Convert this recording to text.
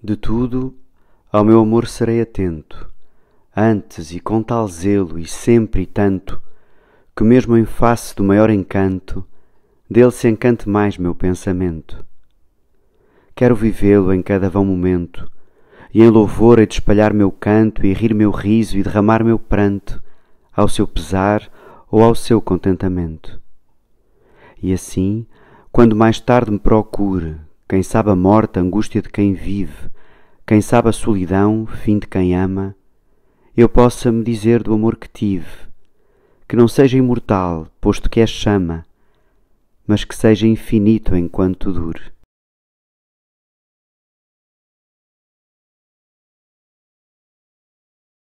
De tudo, ao meu amor serei atento, antes e com tal zelo e sempre e tanto, que mesmo em face do maior encanto, dele se encante mais meu pensamento. Quero vivê-lo em cada vão momento, e em louvor hei de espalhar meu canto, e rir meu riso e derramar meu pranto, ao seu pesar ou ao seu contentamento. E assim, quando mais tarde me procure, quem sabe a morte, a angústia de quem vive, quem sabe a solidão, fim de quem ama, eu possa me dizer do amor que tive, que não seja imortal, posto que é chama, mas que seja infinito enquanto dure.